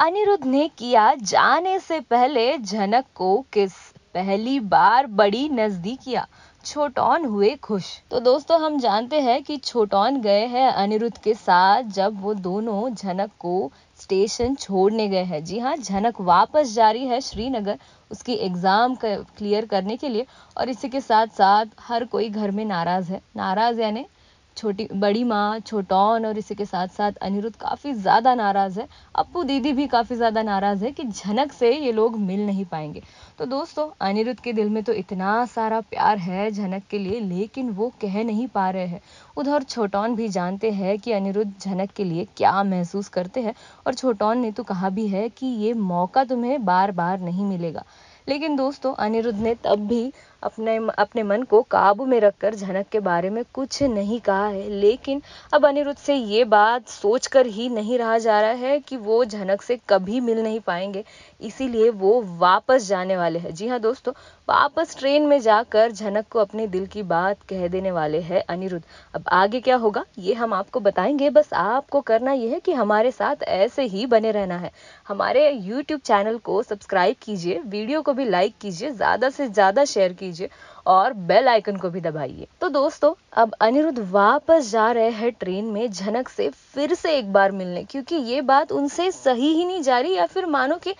अनिरुद्ध ने किया जाने से पहले जनक को किस पहली बार बड़ी नजदीकिया छोटौन हुए खुश तो दोस्तों हम जानते हैं कि छोटौन गए हैं अनिरुद्ध के साथ जब वो दोनों झनक को स्टेशन छोड़ने गए हैं जी हाँ झनक वापस जा रही है श्रीनगर उसकी एग्ज़ाम क्लियर करने के लिए और इसी के साथ साथ हर कोई घर में नाराज़ है नाराज़ यानी छोटी बड़ी माँ छोटौन और इसी के साथ साथ अनिरुद्ध काफ़ी ज़्यादा नाराज़ है अपू दीदी भी काफ़ी ज़्यादा नाराज़ है कि झनक से ये लोग मिल नहीं पाएंगे तो दोस्तों अनिरुद्ध के दिल में तो इतना सारा प्यार है झनक के लिए लेकिन वो कह नहीं पा रहे हैं उधर छोटौन भी जानते हैं कि अनिरुद्ध झनक के लिए क्या महसूस करते हैं और छोटौन ने तो कहा भी है कि ये मौका तुम्हें बार बार नहीं मिलेगा लेकिन दोस्तों अनिरुद्ध ने तब भी अपने अपने मन को काबू में रखकर झनक के बारे में कुछ नहीं कहा है लेकिन अब अनिरुद्ध से ये बात सोचकर ही नहीं रहा जा रहा है कि वो झनक से कभी मिल नहीं पाएंगे इसीलिए वो वापस जाने वाले हैं जी हाँ दोस्तों वापस ट्रेन में जाकर झनक को अपने दिल की बात कह देने वाले हैं अनिरुद्ध अब आगे क्या होगा ये हम आपको बताएंगे बस आपको करना यह है कि हमारे साथ ऐसे ही बने रहना है हमारे यूट्यूब चैनल को सब्सक्राइब कीजिए वीडियो को भी लाइक कीजिए ज़्यादा से ज़्यादा शेयर कीजिए कीजिए और बेल आइकन को भी दबाइए तो दोस्तों अब अनिरुद्ध वापस जा रहे हैं ट्रेन में झनक से फिर से एक बार मिलने क्योंकि ये बात उनसे सही ही नहीं जा रही या फिर मानो कि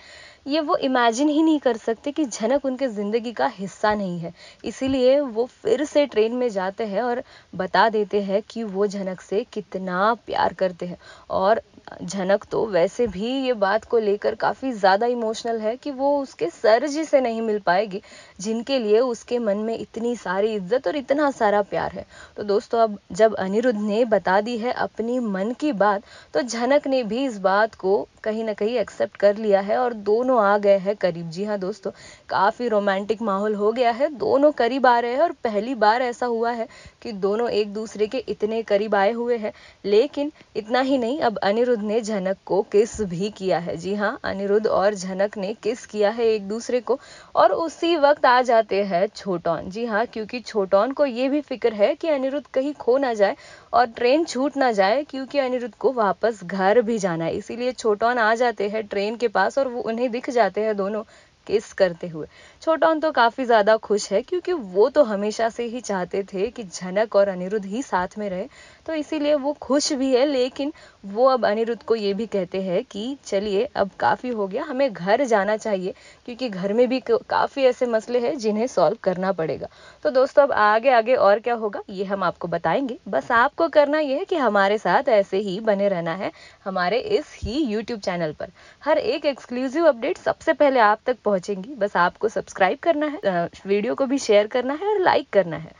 ये वो इमेजिन ही नहीं कर सकते कि झनक उनके ज़िंदगी का हिस्सा नहीं है इसीलिए वो फिर से ट्रेन में जाते हैं और बता देते हैं कि वो झनक से कितना प्यार करते हैं और झनक तो वैसे भी ये बात को लेकर काफ़ी ज़्यादा इमोशनल है कि वो उसके सर जी से नहीं मिल पाएगी जिनके लिए उसके मन में इतनी सारी इज्जत और इतना सारा प्यार है तो दोस्तों अब जब अनिरुद्ध ने बता दी है अपनी मन की बात तो झनक ने भी इस बात को कहीं ना कहीं एक्सेप्ट कर लिया है और दोनों आ गए हैं करीब जी हाँ दोस्तों काफ़ी रोमांटिक माहौल हो गया है दोनों करीब आ रहे हैं और पहली बार ऐसा हुआ है कि दोनों एक दूसरे के इतने करीब आए हुए हैं लेकिन इतना ही नहीं अब अनिरुद्ध अनिरुद्ध ने झनक को किस भी किया है जी हाँ अनिरुद्ध और झनक ने किस किया है एक दूसरे को और उसी वक्त आ जाते हैं छोटौन जी हाँ क्योंकि छोटौन को ये भी फिक्र है कि अनिरुद्ध कहीं खो ना जाए और ट्रेन छूट ना जाए क्योंकि अनिरुद्ध को वापस घर भी जाना है इसीलिए छोटौन आ जाते हैं ट्रेन के पास और वो उन्हें दिख जाते हैं दोनों किस करते हुए छोटॉन तो काफ़ी ज़्यादा खुश है क्योंकि वो तो हमेशा से ही चाहते थे कि झनक और अनिरुद्ध ही साथ में रहे तो इसीलिए वो खुश भी है लेकिन वो अब अनिरुद्ध को ये भी कहते हैं कि चलिए अब काफ़ी हो गया हमें घर जाना चाहिए क्योंकि घर में भी काफ़ी ऐसे मसले हैं जिन्हें सॉल्व करना पड़ेगा तो दोस्तों अब आगे आगे और क्या होगा ये हम आपको बताएंगे बस आपको करना यह है कि हमारे साथ ऐसे ही बने रहना है हमारे इस ही यूट्यूब चैनल पर हर एक एक्सक्लूसिव अपडेट सबसे पहले आप तक पहुंच पहुंचेंगी बस आपको सब्सक्राइब करना है वीडियो को भी शेयर करना है और लाइक करना है